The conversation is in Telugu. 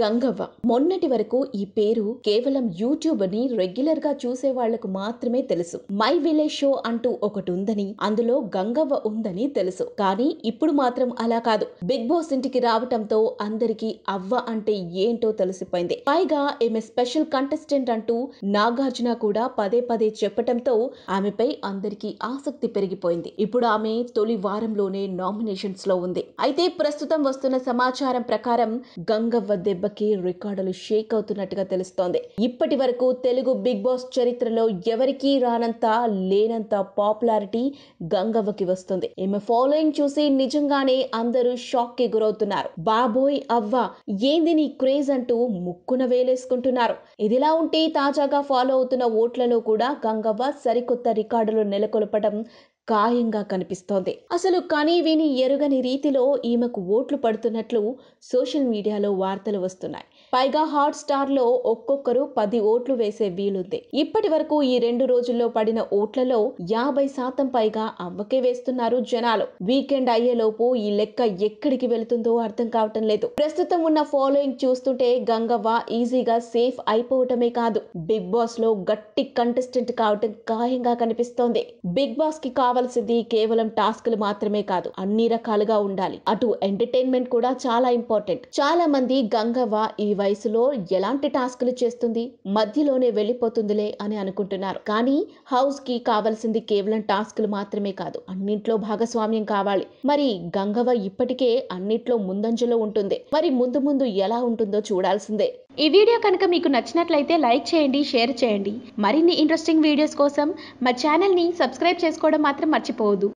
గంగవ్వ మొన్నటి వరకు ఈ పేరు కేవలం యూట్యూబ్ ని రెగ్యులర్ గా చూసే వాళ్లకు మాత్రమే తెలుసు మై విలేజ్ షో అంటూ ఒకటి ఉందని అందులో గంగవ్వ ఉందని తెలుసు కానీ ఇప్పుడు మాత్రం అలా కాదు బిగ్ బాస్ ఇంటికి రావటంతో అందరికి అవ్వ అంటే ఏంటో తెలిసిపోయింది పైగా ఈమె స్పెషల్ కంటెస్టెంట్ అంటూ నాగార్జున కూడా పదే పదే చెప్పటంతో ఆమెపై అందరికీ ఆసక్తి పెరిగిపోయింది ఇప్పుడు ఆమె తొలి వారంలోనే నామినేషన్స్ లో ఉంది అయితే ప్రస్తుతం వస్తున్న సమాచారం ప్రకారం గంగవ్వ దెబ్బకి రికార్డులు షేక్ అవుతున్నట్టుగా తెలుస్తోంది ఇప్పటి వరకు తెలుగు బిగ్ బాస్ చరిత్రలో ఎవరికీ రానంత లేనంత పాపులారిటీ గంగవ్వకి వస్తుంది ఈమె ఫాలోయింగ్ చూసి నిజంగానే అందరూ షాక్ కి గురవుతున్నారు బాబోయ్ అవ్వ ఏంది నీ క్రేజ్ అంటూ ముక్కున వేలేసుకుంటున్నారు ఇదిలా ఉంటే తాజాగా ఫాలో అవుతున్న ఓట్లలో కూడా గంగవ్వ సరికొత్త రికార్డులు నెలకొల్పడం ఖాయంగా కనిపిస్తోంది అసలు కనీ విని ఎరుగని రీతిలో ఈమెకు ఓట్లు పడుతున్నట్లు సోషల్ మీడియాలో వార్తలు వస్తున్నాయి పైగా హాట్ స్టార్ లో ఒక్కొక్కరు పది ఓట్లు వేసే వీలుంది ఇప్పటి వరకు ఈ రెండు రోజుల్లో పడిన ఓట్లలో యాభై శాతం పైగా అవ్వకే వేస్తున్నారు జనాలు వీకెండ్ అయ్యేలోపు ఈ లెక్క ఎక్కడికి వెళుతుందో అర్థం కావటం లేదు ప్రస్తుతం ఉన్న ఫాలోయింగ్ చూస్తుంటే గంగవ్వ ఈజీగా సేఫ్ అయిపోవటమే కాదు బిగ్ బాస్ లో గట్టి కంటెస్టెంట్ కావటం ఖాయంగా కనిపిస్తోంది బిగ్ బాస్ కి కావాలి కావాల్సింది కేవలం టాస్క్లు మాత్రమే కాదు అన్ని రకాలుగా ఉండాలి అటు ఎంటర్టైన్మెంట్ కూడా చాలా ఇంపార్టెంట్ చాలా మంది గంగవ్వ ఈ వయసులో ఎలాంటి టాస్క్లు చేస్తుంది మధ్యలోనే వెళ్ళిపోతుందిలే అని అనుకుంటున్నారు కానీ హౌస్ కి కావాల్సింది కేవలం టాస్క్లు మాత్రమే కాదు అన్నింట్లో భాగస్వామ్యం కావాలి మరి గంగవ్వ ఇప్పటికే అన్నిట్లో ముందంజలో ఉంటుంది మరి ముందు ముందు ఎలా ఉంటుందో చూడాల్సిందే ఈ వీడియో కనుక మీకు నచ్చినట్లయితే లైక్ చేయండి షేర్ చేయండి మరిన్ని ఇంట్రెస్టింగ్ వీడియోస్ కోసం మా ఛానల్ని సబ్స్క్రైబ్ చేసుకోవడం మాత్రం మర్చిపోవద్దు